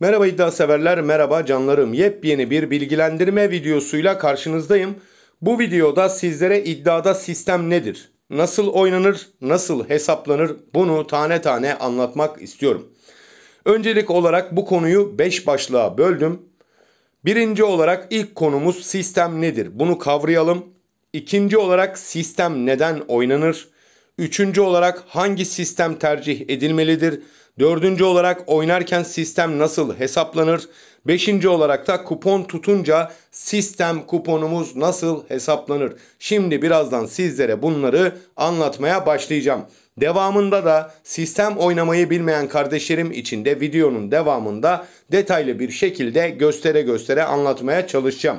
Merhaba iddia severler, merhaba canlarım. Yepyeni bir bilgilendirme videosuyla karşınızdayım. Bu videoda sizlere iddiada sistem nedir? Nasıl oynanır, nasıl hesaplanır bunu tane tane anlatmak istiyorum. Öncelik olarak bu konuyu 5 başlığa böldüm. Birinci olarak ilk konumuz sistem nedir? Bunu kavrayalım. İkinci olarak sistem neden oynanır? Üçüncü olarak hangi sistem tercih edilmelidir? Dördüncü olarak oynarken sistem nasıl hesaplanır? Beşinci olarak da kupon tutunca sistem kuponumuz nasıl hesaplanır? Şimdi birazdan sizlere bunları anlatmaya başlayacağım. Devamında da sistem oynamayı bilmeyen kardeşlerim için de videonun devamında detaylı bir şekilde göstere göstere anlatmaya çalışacağım.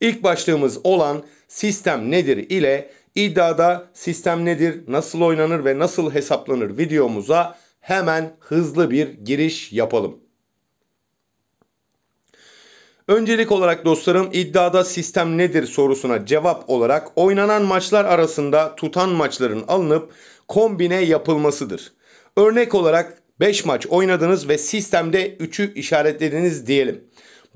İlk başlığımız olan sistem nedir ile iddiada sistem nedir, nasıl oynanır ve nasıl hesaplanır videomuza hemen hızlı bir giriş yapalım. Öncelik olarak dostlarım iddiada sistem nedir sorusuna cevap olarak oynanan maçlar arasında tutan maçların alınıp kombine yapılmasıdır. Örnek olarak 5 maç oynadınız ve sistemde 3'ü işaretlediniz diyelim.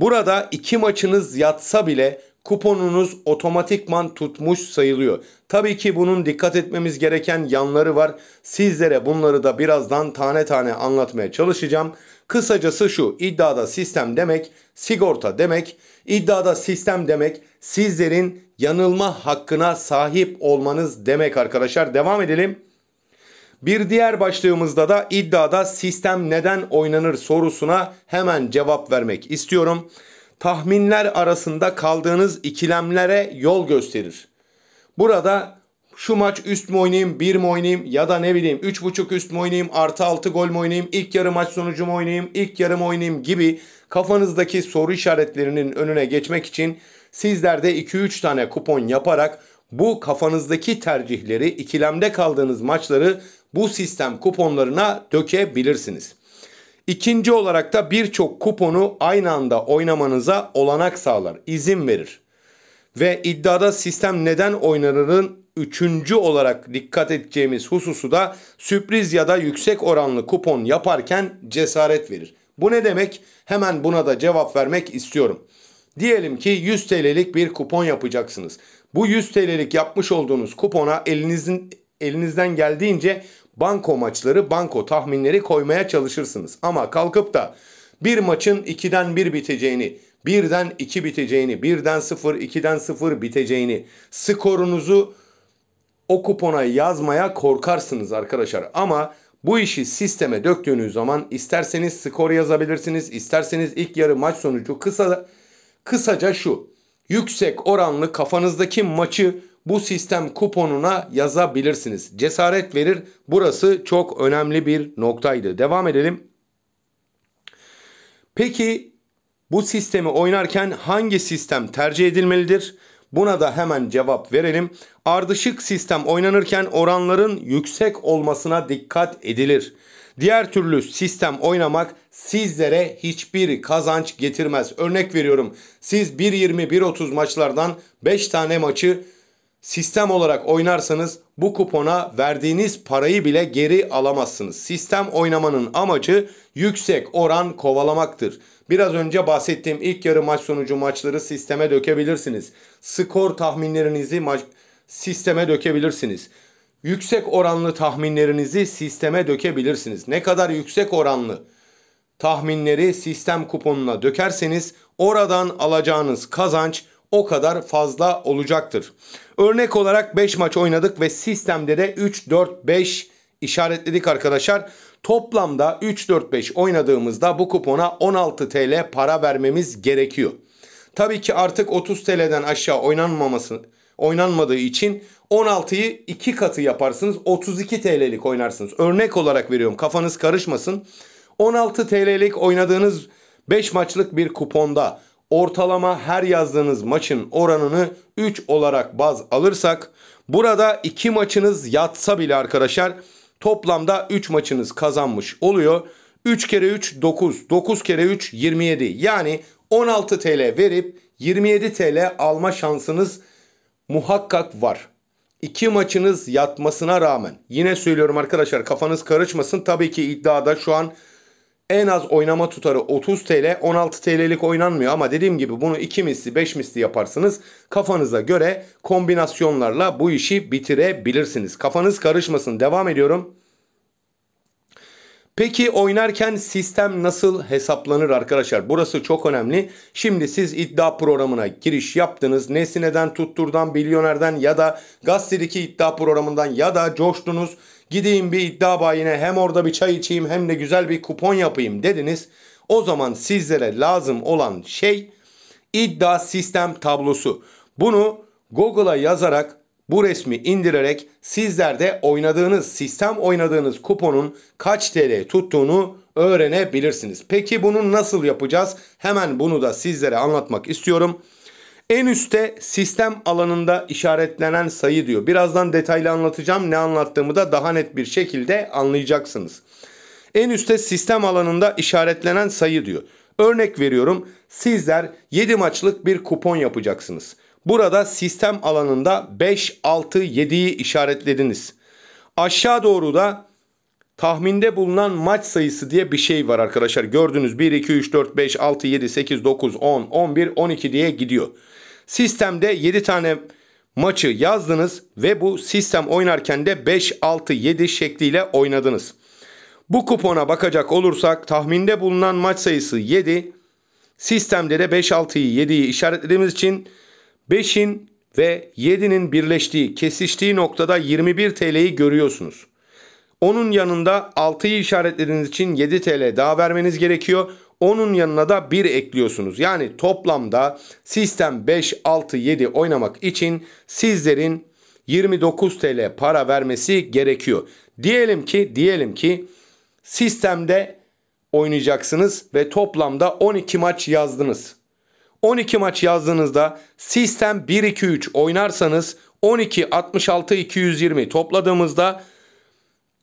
Burada 2 maçınız yatsa bile kuponunuz otomatikman tutmuş sayılıyor. Tabii ki bunun dikkat etmemiz gereken yanları var. Sizlere bunları da birazdan tane tane anlatmaya çalışacağım. Kısacası şu iddiada sistem demek sigorta demek. İddiada sistem demek sizlerin yanılma hakkına sahip olmanız demek arkadaşlar. Devam edelim. Bir diğer başlığımızda da iddiada sistem neden oynanır sorusuna hemen cevap vermek istiyorum tahminler arasında kaldığınız ikilemlere yol gösterir. Burada şu maç üst mü oynayayım, bir mi oynayayım ya da ne bileyim 3.5 üst mü oynayayım, artı 6 gol mü oynayayım, ilk yarı maç sonucu mu oynayayım, ilk yarım oynayayım gibi kafanızdaki soru işaretlerinin önüne geçmek için sizler de 2-3 tane kupon yaparak bu kafanızdaki tercihleri, ikilemde kaldığınız maçları bu sistem kuponlarına dökebilirsiniz. İkinci olarak da birçok kuponu aynı anda oynamanıza olanak sağlar, izin verir. Ve iddiada sistem neden oynanırın üçüncü olarak dikkat edeceğimiz hususu da sürpriz ya da yüksek oranlı kupon yaparken cesaret verir. Bu ne demek? Hemen buna da cevap vermek istiyorum. Diyelim ki 100 TL'lik bir kupon yapacaksınız. Bu 100 TL'lik yapmış olduğunuz kupona elinizin elinizden geldiğince banko maçları, banko tahminleri koymaya çalışırsınız. Ama kalkıp da bir maçın 2'den 1 biteceğini, 1'den 2 biteceğini, 1'den 0, 2'den 0 biteceğini, skorunuzu o kupona yazmaya korkarsınız arkadaşlar. Ama bu işi sisteme döktüğünüz zaman isterseniz skor yazabilirsiniz, isterseniz ilk yarı maç sonucu kısa kısaca şu. Yüksek oranlı kafanızdaki maçı bu sistem kuponuna yazabilirsiniz. Cesaret verir. Burası çok önemli bir noktaydı. Devam edelim. Peki bu sistemi oynarken hangi sistem tercih edilmelidir? Buna da hemen cevap verelim. Ardışık sistem oynanırken oranların yüksek olmasına dikkat edilir. Diğer türlü sistem oynamak sizlere hiçbir kazanç getirmez. Örnek veriyorum siz 1.20 1.30 maçlardan 5 tane maçı Sistem olarak oynarsanız bu kupona verdiğiniz parayı bile geri alamazsınız. Sistem oynamanın amacı yüksek oran kovalamaktır. Biraz önce bahsettiğim ilk yarı maç sonucu maçları sisteme dökebilirsiniz. Skor tahminlerinizi maç sisteme dökebilirsiniz. Yüksek oranlı tahminlerinizi sisteme dökebilirsiniz. Ne kadar yüksek oranlı tahminleri sistem kuponuna dökerseniz oradan alacağınız kazanç o kadar fazla olacaktır. Örnek olarak 5 maç oynadık ve sistemde de 3-4-5 işaretledik arkadaşlar. Toplamda 3-4-5 oynadığımızda bu kupona 16 TL para vermemiz gerekiyor. Tabii ki artık 30 TL'den aşağı oynanmaması oynanmadığı için 16'yı 2 katı yaparsınız. 32 TL'lik oynarsınız. Örnek olarak veriyorum kafanız karışmasın. 16 TL'lik oynadığınız 5 maçlık bir kuponda ortalama her yazdığınız maçın oranını 3 olarak baz alırsak burada 2 maçınız yatsa bile arkadaşlar toplamda 3 maçınız kazanmış oluyor. 3 kere 3 9, 9 kere 3 27 yani 16 TL verip 27 TL alma şansınız muhakkak var. İki maçınız yatmasına rağmen yine söylüyorum arkadaşlar kafanız karışmasın. Tabii ki iddiada şu an en az oynama tutarı 30 TL 16 TL'lik oynanmıyor ama dediğim gibi bunu 2 misli 5 misli yaparsınız. Kafanıza göre kombinasyonlarla bu işi bitirebilirsiniz. Kafanız karışmasın devam ediyorum. Peki oynarken sistem nasıl hesaplanır arkadaşlar? Burası çok önemli. Şimdi siz iddia programına giriş yaptınız. Nesine'den, Tuttur'dan, Milyoner'den ya da Gazete'deki iddia programından ya da coştunuz Gideyim bir iddia bayine hem orada bir çay içeyim hem de güzel bir kupon yapayım dediniz. O zaman sizlere lazım olan şey iddia sistem tablosu. Bunu Google'a yazarak bu resmi indirerek sizler de oynadığınız sistem oynadığınız kuponun kaç TL tuttuğunu öğrenebilirsiniz. Peki bunu nasıl yapacağız? Hemen bunu da sizlere anlatmak istiyorum. En üstte sistem alanında işaretlenen sayı diyor. Birazdan detaylı anlatacağım. Ne anlattığımı da daha net bir şekilde anlayacaksınız. En üstte sistem alanında işaretlenen sayı diyor. Örnek veriyorum. Sizler 7 maçlık bir kupon yapacaksınız. Burada sistem alanında 5, 6, 7'yi işaretlediniz. Aşağı doğru da tahminde bulunan maç sayısı diye bir şey var arkadaşlar. Gördüğünüz 1, 2, 3, 4, 5, 6, 7, 8, 9, 10, 11, 12 diye gidiyor. Sistemde 7 tane maçı yazdınız ve bu sistem oynarken de 5-6-7 şekliyle oynadınız. Bu kupona bakacak olursak tahminde bulunan maç sayısı 7. Sistemde de 5-6'yı 7'yi işaretlediğimiz için 5'in ve 7'nin birleştiği, kesiştiği noktada 21 TL'yi görüyorsunuz. Onun yanında 6'yı işaretlediğiniz için 7 TL daha vermeniz gerekiyor. Onun yanına da 1 ekliyorsunuz. Yani toplamda sistem 5, 6, 7 oynamak için sizlerin 29 TL para vermesi gerekiyor. Diyelim ki diyelim ki sistemde oynayacaksınız ve toplamda 12 maç yazdınız. 12 maç yazdığınızda sistem 1 2 3 oynarsanız 12 66 220 topladığımızda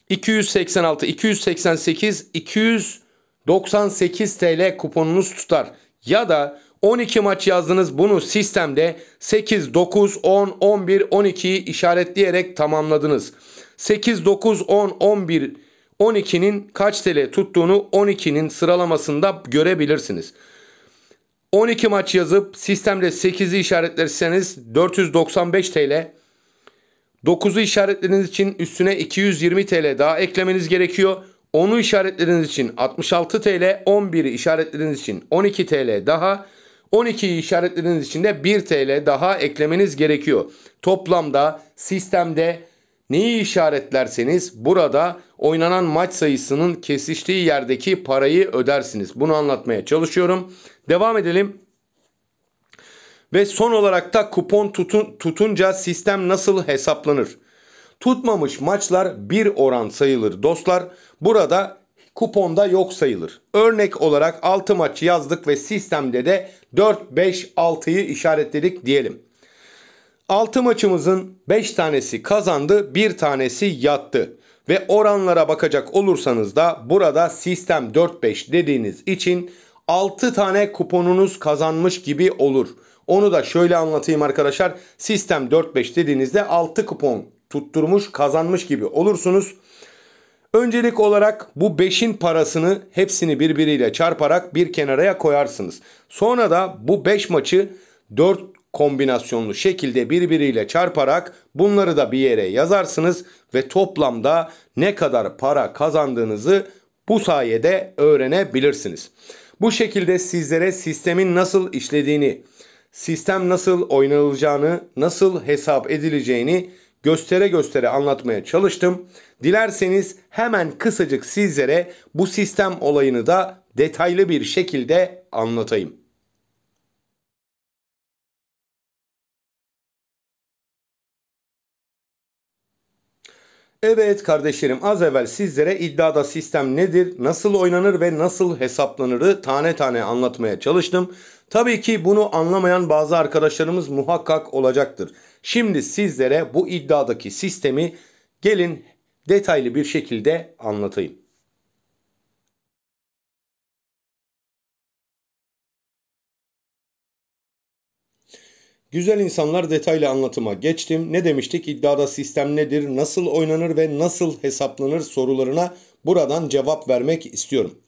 286 288 200 98 TL kuponunuz tutar. Ya da 12 maç yazdınız bunu sistemde 8, 9, 10, 11, 12'yi işaretleyerek tamamladınız. 8, 9, 10, 11, 12'nin kaç TL tuttuğunu 12'nin sıralamasında görebilirsiniz. 12 maç yazıp sistemde 8'i işaretlerseniz 495 TL. 9'u işaretlediğiniz için üstüne 220 TL daha eklemeniz gerekiyor. 10'u işaretleriniz için 66 TL, 11'i işaretleriniz için 12 TL daha, 12'yi işaretleriniz için de 1 TL daha eklemeniz gerekiyor. Toplamda sistemde neyi işaretlerseniz burada oynanan maç sayısının kesiştiği yerdeki parayı ödersiniz. Bunu anlatmaya çalışıyorum. Devam edelim. Ve son olarak da kupon tutun, tutunca sistem nasıl hesaplanır? Tutmamış maçlar bir oran sayılır dostlar. Burada kuponda yok sayılır. Örnek olarak 6 maçı yazdık ve sistemde de 4-5-6'yı işaretledik diyelim. 6 maçımızın 5 tanesi kazandı, 1 tanesi yattı. Ve oranlara bakacak olursanız da burada sistem 4-5 dediğiniz için 6 tane kuponunuz kazanmış gibi olur. Onu da şöyle anlatayım arkadaşlar. Sistem 4-5 dediğinizde 6 kupon tutturmuş kazanmış gibi olursunuz. Öncelik olarak bu 5'in parasını hepsini birbiriyle çarparak bir kenaraya koyarsınız. Sonra da bu 5 maçı 4 kombinasyonlu şekilde birbiriyle çarparak bunları da bir yere yazarsınız ve toplamda ne kadar para kazandığınızı bu sayede öğrenebilirsiniz. Bu şekilde sizlere sistemin nasıl işlediğini, sistem nasıl oynanılacağını, nasıl hesap edileceğini göstere göstere anlatmaya çalıştım. Dilerseniz hemen kısacık sizlere bu sistem olayını da detaylı bir şekilde anlatayım. Evet kardeşlerim az evvel sizlere iddiada sistem nedir, nasıl oynanır ve nasıl hesaplanırı tane tane anlatmaya çalıştım. Tabii ki bunu anlamayan bazı arkadaşlarımız muhakkak olacaktır. Şimdi sizlere bu iddiadaki sistemi gelin detaylı bir şekilde anlatayım. Güzel insanlar detaylı anlatıma geçtim. Ne demiştik? İddiada sistem nedir? Nasıl oynanır ve nasıl hesaplanır sorularına buradan cevap vermek istiyorum.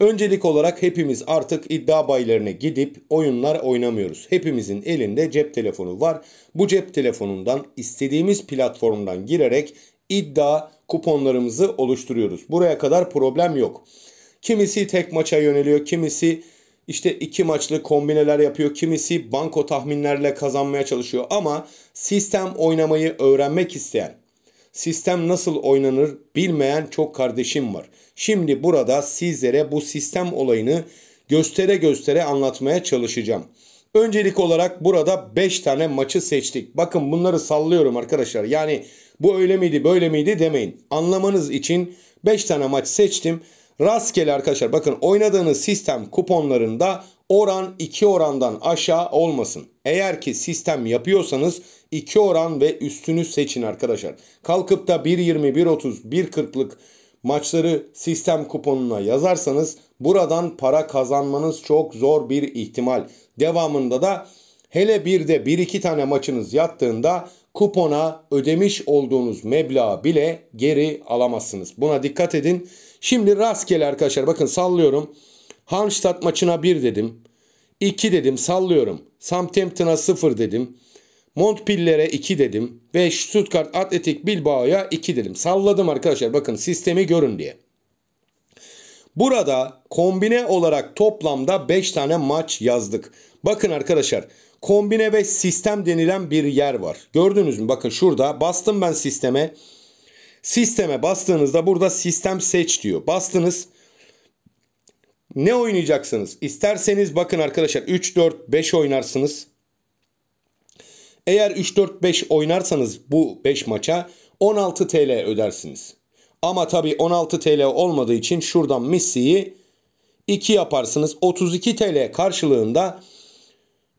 Öncelik olarak hepimiz artık iddia bayilerine gidip oyunlar oynamıyoruz. Hepimizin elinde cep telefonu var. Bu cep telefonundan istediğimiz platformdan girerek iddia kuponlarımızı oluşturuyoruz. Buraya kadar problem yok. Kimisi tek maça yöneliyor, kimisi işte iki maçlı kombineler yapıyor, kimisi banko tahminlerle kazanmaya çalışıyor ama sistem oynamayı öğrenmek isteyen sistem nasıl oynanır bilmeyen çok kardeşim var. Şimdi burada sizlere bu sistem olayını göstere göstere anlatmaya çalışacağım. Öncelik olarak burada 5 tane maçı seçtik. Bakın bunları sallıyorum arkadaşlar. Yani bu öyle miydi böyle miydi demeyin. Anlamanız için 5 tane maç seçtim. Rastgele arkadaşlar bakın oynadığınız sistem kuponlarında Oran 2 orandan aşağı olmasın. Eğer ki sistem yapıyorsanız 2 oran ve üstünü seçin arkadaşlar. Kalkıp da 1.20, 1.30, 1.40'lık maçları sistem kuponuna yazarsanız buradan para kazanmanız çok zor bir ihtimal. Devamında da hele bir de bir iki tane maçınız yattığında kupona ödemiş olduğunuz meblağı bile geri alamazsınız. Buna dikkat edin. Şimdi rastgele arkadaşlar bakın sallıyorum. Halmstad maçına 1 dedim. 2 dedim sallıyorum. Southampton'a 0 dedim. Montpellier'e 2 dedim. Ve Stuttgart Atletik Bilbao'ya 2 dedim. Salladım arkadaşlar bakın sistemi görün diye. Burada kombine olarak toplamda 5 tane maç yazdık. Bakın arkadaşlar kombine ve sistem denilen bir yer var. Gördünüz mü? Bakın şurada bastım ben sisteme. Sisteme bastığınızda burada sistem seç diyor. Bastınız. Ne oynayacaksınız? İsterseniz bakın arkadaşlar 3-4-5 oynarsınız. Eğer 3-4-5 oynarsanız bu 5 maça 16 TL ödersiniz. Ama tabii 16 TL olmadığı için şuradan missiyi 2 yaparsınız. 32 TL karşılığında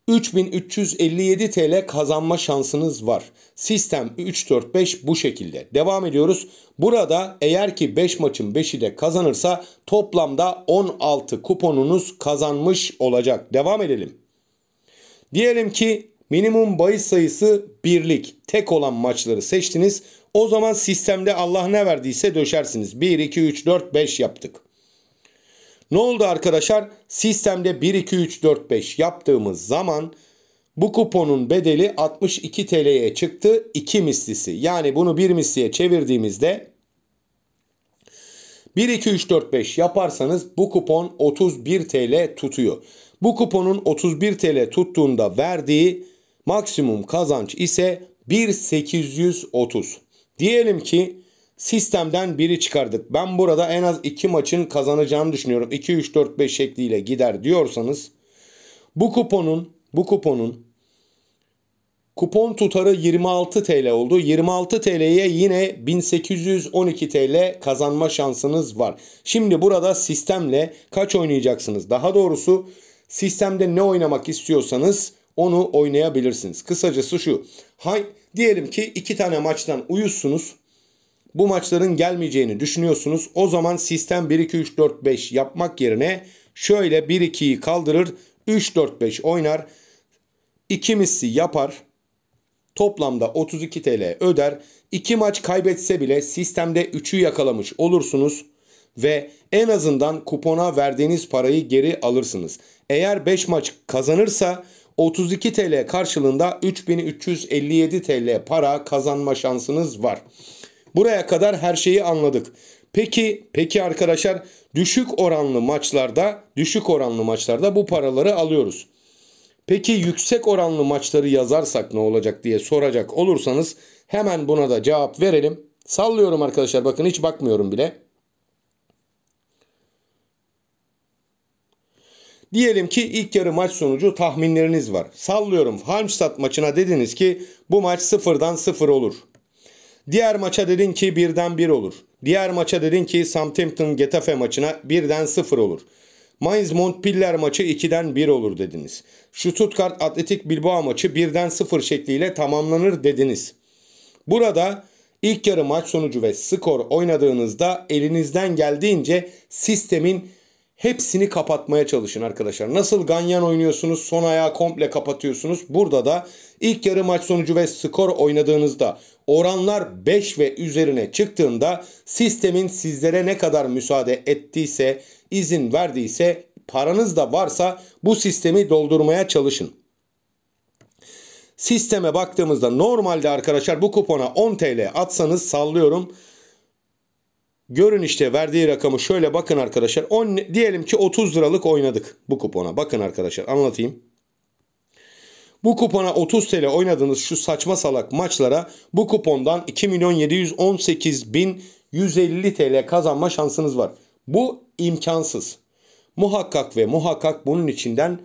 3357 TL kazanma şansınız var. Sistem 3-4-5 bu şekilde. Devam ediyoruz. Burada eğer ki 5 maçın 5'i de kazanırsa toplamda 16 kuponunuz kazanmış olacak. Devam edelim. Diyelim ki minimum bahis sayısı birlik tek olan maçları seçtiniz. O zaman sistemde Allah ne verdiyse döşersiniz. 1, 2, 3, 4, 5 yaptık. Ne oldu arkadaşlar? Sistemde 1, 2, 3, 4, 5 yaptığımız zaman bu kuponun bedeli 62 TL'ye çıktı. 2 mislisi. Yani bunu 1 misliye çevirdiğimizde 1, 2, 3, 4, 5 yaparsanız bu kupon 31 TL tutuyor. Bu kuponun 31 TL tuttuğunda verdiği maksimum kazanç ise 1830. Diyelim ki Sistemden biri çıkardık. Ben burada en az 2 maçın kazanacağını düşünüyorum. 2-3-4-5 şekliyle gider diyorsanız bu kuponun bu kuponun kupon tutarı 26 TL oldu. 26 TL'ye yine 1812 TL kazanma şansınız var. Şimdi burada sistemle kaç oynayacaksınız? Daha doğrusu sistemde ne oynamak istiyorsanız onu oynayabilirsiniz. Kısacası şu. Hay diyelim ki iki tane maçtan uyuzsunuz bu maçların gelmeyeceğini düşünüyorsunuz. O zaman sistem 1-2-3-4-5 yapmak yerine şöyle 1-2'yi kaldırır 3-4-5 oynar. İkimizsi yapar. Toplamda 32 TL öder. İki maç kaybetse bile sistemde 3'ü yakalamış olursunuz ve en azından kupona verdiğiniz parayı geri alırsınız. Eğer 5 maç kazanırsa 32 TL karşılığında 3357 TL para kazanma şansınız var. Buraya kadar her şeyi anladık. Peki peki arkadaşlar düşük oranlı maçlarda düşük oranlı maçlarda bu paraları alıyoruz. Peki yüksek oranlı maçları yazarsak ne olacak diye soracak olursanız hemen buna da cevap verelim. Sallıyorum arkadaşlar bakın hiç bakmıyorum bile. Diyelim ki ilk yarı maç sonucu tahminleriniz var. Sallıyorum Halmstad maçına dediniz ki bu maç sıfırdan sıfır olur. Diğer maça dedin ki birden bir olur. Diğer maça dedin ki Southampton Getafe maçına birden sıfır olur. Mainz Montpellier maçı 2'den 1 olur dediniz. Stuttgart Atletik Bilbao maçı birden 0 şekliyle tamamlanır dediniz. Burada ilk yarı maç sonucu ve skor oynadığınızda elinizden geldiğince sistemin Hepsini kapatmaya çalışın arkadaşlar. Nasıl ganyan oynuyorsunuz son ayağı komple kapatıyorsunuz. Burada da ilk yarı maç sonucu ve skor oynadığınızda oranlar 5 ve üzerine çıktığında sistemin sizlere ne kadar müsaade ettiyse izin verdiyse paranız da varsa bu sistemi doldurmaya çalışın. Sisteme baktığımızda normalde arkadaşlar bu kupona 10 TL atsanız sallıyorum Görün işte verdiği rakamı şöyle bakın arkadaşlar. 10, diyelim ki 30 liralık oynadık bu kupona. Bakın arkadaşlar anlatayım. Bu kupona 30 TL oynadığınız şu saçma salak maçlara bu kupondan 2.718.150 TL kazanma şansınız var. Bu imkansız. Muhakkak ve muhakkak bunun içinden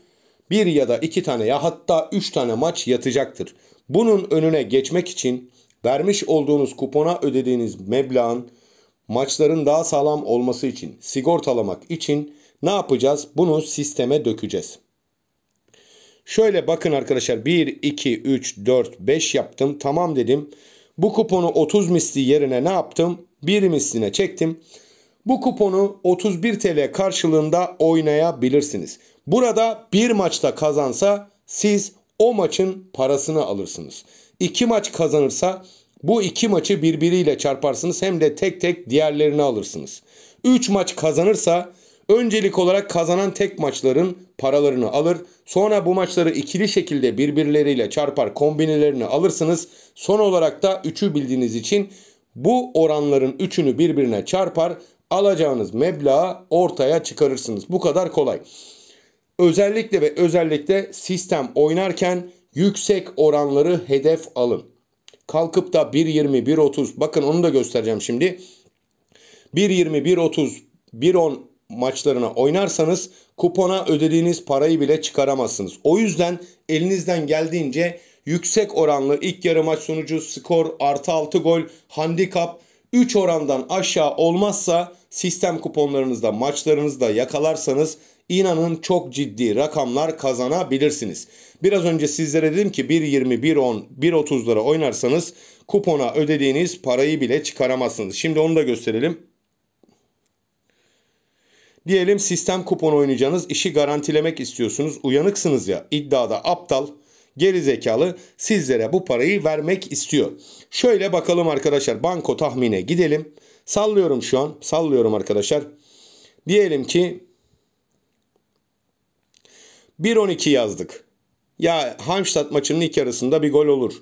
bir ya da iki tane ya hatta üç tane maç yatacaktır. Bunun önüne geçmek için vermiş olduğunuz kupona ödediğiniz meblağın maçların daha sağlam olması için, sigortalamak için ne yapacağız? Bunu sisteme dökeceğiz. Şöyle bakın arkadaşlar 1, 2, 3, 4, 5 yaptım. Tamam dedim. Bu kuponu 30 misli yerine ne yaptım? 1 misline çektim. Bu kuponu 31 TL karşılığında oynayabilirsiniz. Burada bir maçta kazansa siz o maçın parasını alırsınız. İki maç kazanırsa bu iki maçı birbiriyle çarparsınız hem de tek tek diğerlerini alırsınız. 3 maç kazanırsa öncelik olarak kazanan tek maçların paralarını alır. Sonra bu maçları ikili şekilde birbirleriyle çarpar kombinelerini alırsınız. Son olarak da 3'ü bildiğiniz için bu oranların 3'ünü birbirine çarpar alacağınız meblağı ortaya çıkarırsınız. Bu kadar kolay. Özellikle ve özellikle sistem oynarken yüksek oranları hedef alın kalkıp da 1.20, 1.30 bakın onu da göstereceğim şimdi. 1.20, 1.30, 1.10 maçlarına oynarsanız kupona ödediğiniz parayı bile çıkaramazsınız. O yüzden elinizden geldiğince yüksek oranlı ilk yarı maç sonucu skor artı 6 gol handikap 3 orandan aşağı olmazsa sistem kuponlarınızda maçlarınızda yakalarsanız inanın çok ciddi rakamlar kazanabilirsiniz. Biraz önce sizlere dedim ki 1.20, 1.10, 1.30'lara oynarsanız kupona ödediğiniz parayı bile çıkaramazsınız. Şimdi onu da gösterelim. Diyelim sistem kupon oynayacağınız işi garantilemek istiyorsunuz. Uyanıksınız ya iddiada aptal gerizekalı, sizlere bu parayı vermek istiyor. Şöyle bakalım arkadaşlar banko tahmine gidelim. Sallıyorum şu an sallıyorum arkadaşlar. Diyelim ki 1.12 yazdık. Ya Halmstadt maçının ilk yarısında bir gol olur.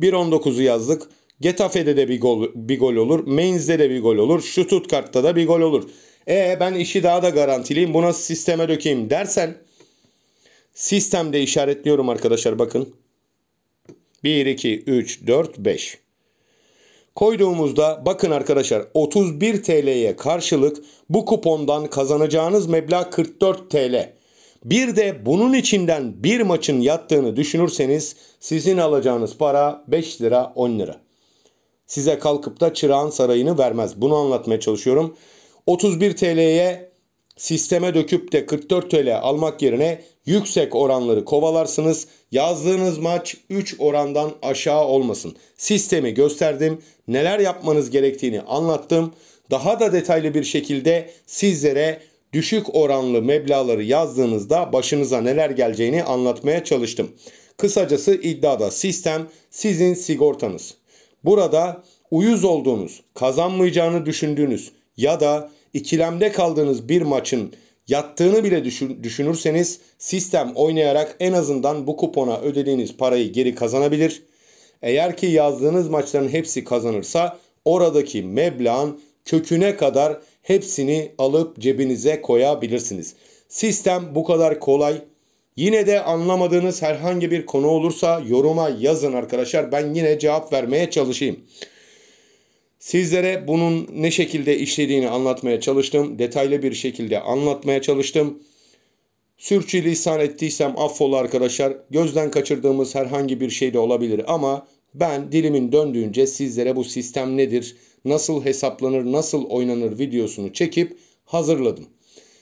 1.19'u yazdık. Getafe'de de bir gol, bir gol olur. Mainz'de de bir gol olur. Stuttgart'ta da bir gol olur. E ben işi daha da garantileyim. Buna sisteme dökeyim dersen sistemde işaretliyorum arkadaşlar bakın. 1, 2, 3, 4, 5. Koyduğumuzda bakın arkadaşlar 31 TL'ye karşılık bu kupondan kazanacağınız meblağ 44 TL. Bir de bunun içinden bir maçın yattığını düşünürseniz sizin alacağınız para 5 lira 10 lira. Size kalkıp da çırağın sarayını vermez. Bunu anlatmaya çalışıyorum. 31 TL'ye sisteme döküp de 44 TL almak yerine yüksek oranları kovalarsınız. Yazdığınız maç 3 orandan aşağı olmasın. Sistemi gösterdim. Neler yapmanız gerektiğini anlattım. Daha da detaylı bir şekilde sizlere düşük oranlı meblaları yazdığınızda başınıza neler geleceğini anlatmaya çalıştım. Kısacası iddiada sistem sizin sigortanız. Burada uyuz olduğunuz, kazanmayacağını düşündüğünüz ya da ikilemde kaldığınız bir maçın yattığını bile düşünürseniz sistem oynayarak en azından bu kupona ödediğiniz parayı geri kazanabilir. Eğer ki yazdığınız maçların hepsi kazanırsa oradaki meblağın köküne kadar hepsini alıp cebinize koyabilirsiniz. Sistem bu kadar kolay. Yine de anlamadığınız herhangi bir konu olursa yoruma yazın arkadaşlar. Ben yine cevap vermeye çalışayım. Sizlere bunun ne şekilde işlediğini anlatmaya çalıştım. Detaylı bir şekilde anlatmaya çalıştım. Sürçülisan ettiysem affola arkadaşlar. Gözden kaçırdığımız herhangi bir şey de olabilir ama ben dilimin döndüğünce sizlere bu sistem nedir, nasıl hesaplanır, nasıl oynanır videosunu çekip hazırladım.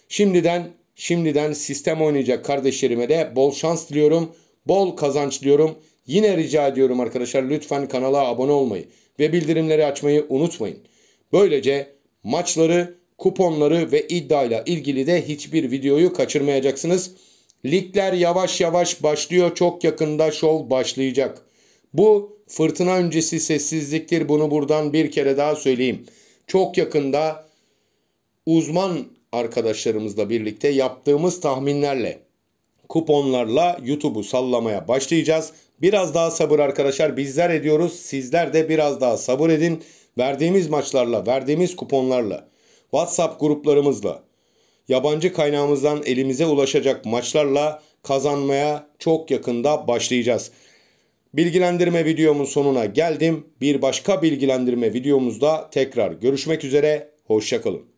Şimdiden şimdiden sistem oynayacak kardeşlerime de bol şans diliyorum, bol kazanç diliyorum. Yine rica ediyorum arkadaşlar lütfen kanala abone olmayı ve bildirimleri açmayı unutmayın. Böylece maçları, kuponları ve iddiayla ilgili de hiçbir videoyu kaçırmayacaksınız. Ligler yavaş yavaş başlıyor. Çok yakında şov başlayacak. Bu fırtına öncesi sessizliktir bunu buradan bir kere daha söyleyeyim. Çok yakında uzman arkadaşlarımızla birlikte yaptığımız tahminlerle kuponlarla YouTube'u sallamaya başlayacağız. Biraz daha sabır arkadaşlar bizler ediyoruz. Sizler de biraz daha sabır edin. Verdiğimiz maçlarla, verdiğimiz kuponlarla, WhatsApp gruplarımızla, yabancı kaynağımızdan elimize ulaşacak maçlarla kazanmaya çok yakında başlayacağız. Bilgilendirme videomun sonuna geldim. Bir başka bilgilendirme videomuzda tekrar görüşmek üzere. Hoşçakalın.